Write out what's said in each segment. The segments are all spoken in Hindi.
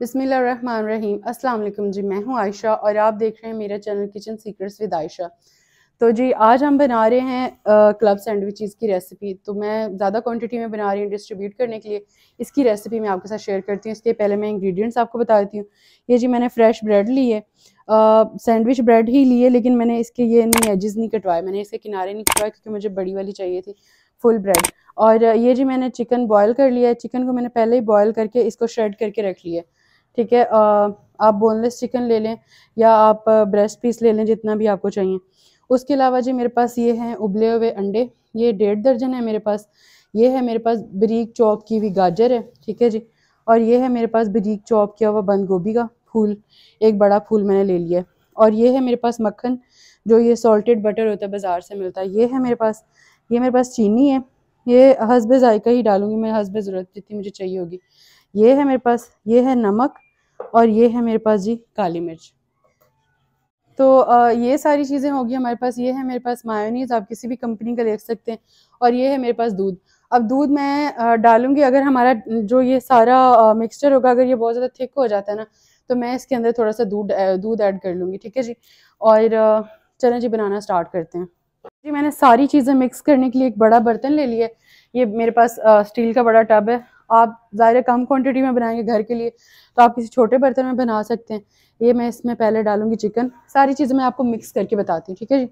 बिसमीम अल्लाम जी मैं हूँ आयशा और आप देख रहे हैं मेरा channel kitchen secrets with Ayesha तो जी आज हम बना रहे हैं क्लब सैंडविचेस की रेसिपी तो मैं ज़्यादा क्वांटिटी में बना रही हूँ डिस्ट्रीब्यूट करने के लिए इसकी रेसिपी मैं आपके साथ शेयर करती हूँ इसके पहले मैं इंग्रेडिएंट्स आपको बता देती हूँ ये जी मैंने फ्रेश ब्रेड ली है सैंडविच ब्रेड ही ली है लेकिन मैंने इसके ये नहीं एजेस नहीं कटवाए मैंने इसके किनारे नहीं कटवाए क्योंकि मुझे बड़ी वाली चाहिए थी फुल ब्रेड और ये जी मैंने चिकन बॉयल कर लिया है चिकन को मैंने पहले ही बॉयल करके इसको श्रेड करके रख लिया है ठीक है आप बोनलेस चिकन ले लें या आप ब्रेस्ट पीस ले लें जितना भी आपको चाहिए उसके अलावा जी मेरे पास ये हैं उबले हुए अंडे ये डेढ़ दर्जन है मेरे पास ये है मेरे पास बरीक चौक की हुई गाजर है ठीक है जी और ये है मेरे पास बरीक चौक किया हुआ बंद गोभी का फूल एक बड़ा फूल मैंने ले लिया और ये है मेरे पास मक्खन जो ये सॉल्टेड बटर होता है बाज़ार से मिलता है ये है मेरे पास ये मेरे पास चीनी है ये हसब जायका ही डालूंगी मैं हसब ज़रूरत जितनी मुझे चाहिए होगी ये है मेरे पास ये है नमक और ये है मेरे पास जी काली मिर्च तो ये सारी चीज़ें होगी हमारे पास ये है मेरे पास मायोनीज आप किसी भी कंपनी का देख सकते हैं और ये है मेरे पास दूध अब दूध मैं डालूंगी अगर हमारा जो ये सारा मिक्सचर होगा अगर ये बहुत ज़्यादा थिक हो जाता है ना तो मैं इसके अंदर थोड़ा सा दूध दूध ऐड कर लूँगी ठीक है जी और चलें जी बनाना स्टार्ट करते हैं जी मैंने सारी चीज़ें मिक्स करने के लिए एक बड़ा बर्तन ले लिया ये मेरे पास स्टील का बड़ा टब है आप ज़ाहिर कम क्वांटिटी में बनाएंगे घर के लिए तो आप किसी छोटे बर्तन में बना सकते हैं ये मैं इसमें पहले डालूंगी चिकन सारी चीज़ें मैं आपको मिक्स करके बताती हूँ ठीक है जी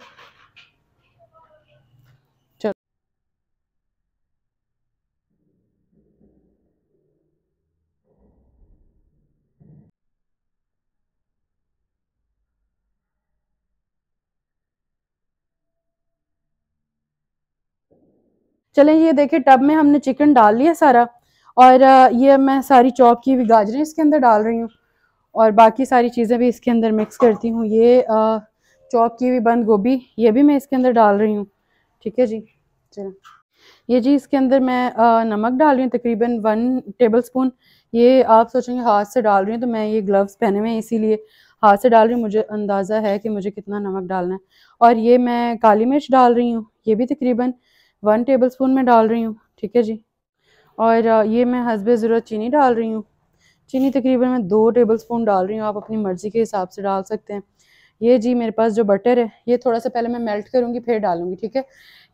चलें ये देखिए टब में हमने चिकन डाल लिया सारा और ये मैं सारी चॉप की हुई गाजरें इसके अंदर डाल रही हूँ और बाकी सारी चीज़ें भी इसके अंदर मिक्स करती हूँ ये चॉप की हुई बंद गोभी ये भी मैं इसके अंदर डाल रही हूँ ठीक है जी चलो ये जी इसके अंदर मैं नमक डाल रही हूँ तकरीबन वन टेबल स्पून ये आप सोचेंगे हाथ से डाल रही हूँ तो मैं ये ग्लव्स पहने हुए हैं इसीलिए हाथ से डाल रही हूँ मुझे अंदाज़ा है कि मुझे कितना नमक डालना है और ये मैं काली मिर्च डाल रही हूँ ये भी तकरीबन वन टेबल स्पून में डाल रही हूँ ठीक है जी और ये मैं हसब ज़रूरत चीनी डाल रही हूँ चीनी तकरीबन मैं दो टेबल स्पून डाल रही हूँ आप अपनी मर्ज़ी के हिसाब से डाल सकते हैं ये जी मेरे पास जो बटर है ये थोड़ा सा पहले मैं मेल्ट करूँगी फिर डालूँगी ठीक है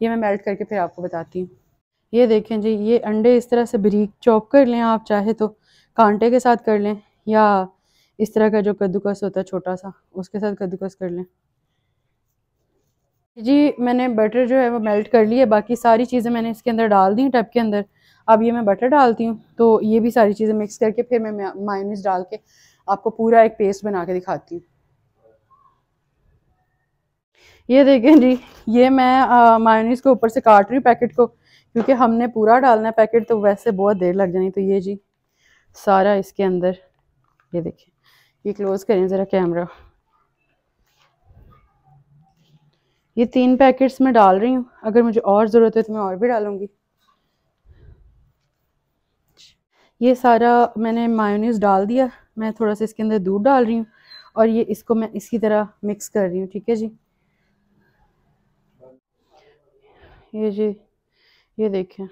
ये मैं मेल्ट करके फिर आपको बताती हूँ ये देखें जी ये अंडे इस तरह से बरीक चॉप कर लें आप चाहे तो कांटे के साथ कर लें या इस तरह का जो कद्दूकस होता है छोटा सा उसके साथ कद्दूकस कर लें जी मैंने बटर जो है वो मेल्ट कर लिया है बाकी सारी चीज़ें मैंने इसके अंदर डाल दी टब के अंदर अब ये मैं बटर डालती हूँ तो ये भी सारी चीज़ें मिक्स करके फिर मैं मायोनीस डाल के आपको पूरा एक पेस्ट बना के दिखाती हूँ ये देखें जी ये मैं मायोनीस को ऊपर से काट रही पैकेट को क्योंकि हमने पूरा डालना है पैकेट तो वैसे बहुत देर लग जानी तो ये जी सारा इसके अंदर ये देखें ये क्लोज़ करें ज़रा कैमरा ये तीन पैकेट्स मैं डाल रही हूँ अगर मुझे और ज़रूरत है तो मैं और भी डालूँगी ये सारा मैंने मायोनीस डाल दिया मैं थोड़ा सा इसके अंदर दूध डाल रही हूँ और ये इसको मैं इसी तरह मिक्स कर रही हूँ ठीक है जी ये जी ये देखें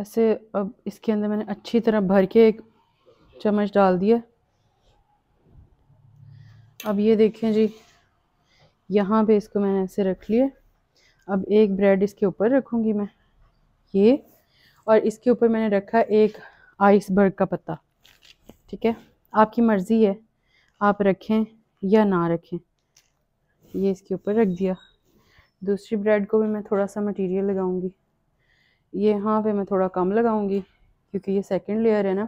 ऐसे अब इसके अंदर मैंने अच्छी तरह भर के एक चम्मच डाल दिया अब ये देखें जी यहाँ पे इसको मैंने ऐसे रख लिया अब एक ब्रेड इसके ऊपर रखूँगी मैं ये और इसके ऊपर मैंने रखा एक आइसबर्ग का पत्ता ठीक है आपकी मर्ज़ी है आप रखें या ना रखें ये इसके ऊपर रख दिया दूसरी ब्रेड को भी मैं थोड़ा सा मटेरियल लगाऊंगी ये यहाँ पे मैं थोड़ा कम लगाऊंगी क्योंकि ये सेकंड लेयर है ना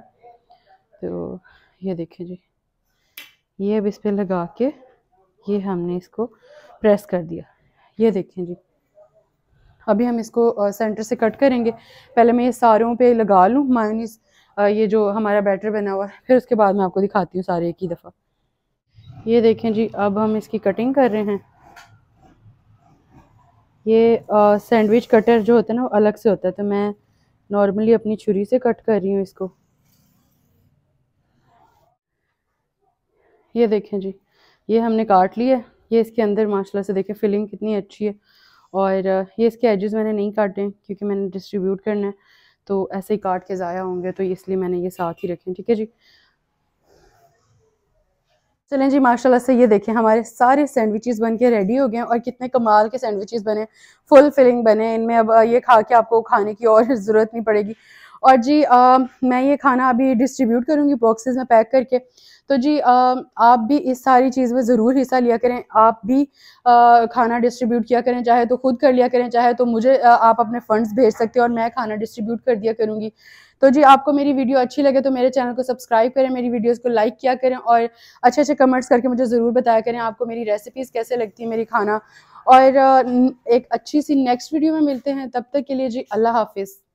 तो ये देखें जी ये अब इस पर लगा के ये हमने इसको प्रेस कर दिया ये देखें जी अभी हम इसको सेंटर से कट करेंगे पहले मैं ये सारों पे लगा लूँ माइनस ये जो हमारा बैटर बना हुआ है फिर उसके बाद मैं आपको दिखाती हूँ सारे एक ही दफ़ा ये देखें जी अब हम इसकी कटिंग कर रहे हैं ये सैंडविच कटर जो होता है ना वो अलग से होता है तो मैं नॉर्मली अपनी छुरी से कट कर रही हूँ इसको ये देखें जी ये हमने काट लिया है ये इसके अंदर माशाल्लाह से देखें फिलिंग कितनी अच्छी है और ये इसके एजेस मैंने नहीं काटे क्योंकि मैंने डिस्ट्रीब्यूट करना है तो ऐसे ही काट के ज़ाया होंगे तो इसलिए मैंने ये साथ ही रखे ठीक है जी चलें जी माशाल्लाह से ये देखें हमारे सारे सैंडविचेस बन के रेडी हो गए हैं और कितने कमाल के सैंडविचेस बने फुल फिलिंग बने इनमें अब ये खा के आपको खाने की और ज़रूरत नहीं पड़ेगी और जी आ, मैं ये खाना अभी डिस्ट्रीब्यूट करूँगी बॉक्सेस में पैक करके तो जी आ, आप भी इस सारी चीज़ में ज़रूर हिस्सा लिया करें आप भी आ, खाना डिस्ट्रीब्यूट किया करें चाहे तो खुद कर लिया करें चाहे तो मुझे आ, आप अपने फ़ंड्स भेज सकते हैं और मैं खाना डिस्ट्रीब्यूट कर दिया करूँगी तो जी आपको मेरी वीडियो अच्छी लगे तो मेरे चैनल को सब्सक्राइब करें मेरी वीडियोस को लाइक किया करें और अच्छे अच्छे कमेंट्स करके मुझे ज़रूर बताया करें आपको मेरी रेसिपीज़ कैसे लगती है मेरी खाना और एक अच्छी सी नेक्स्ट वीडियो में मिलते हैं तब तक के लिए जी अल्लाह हाफिज़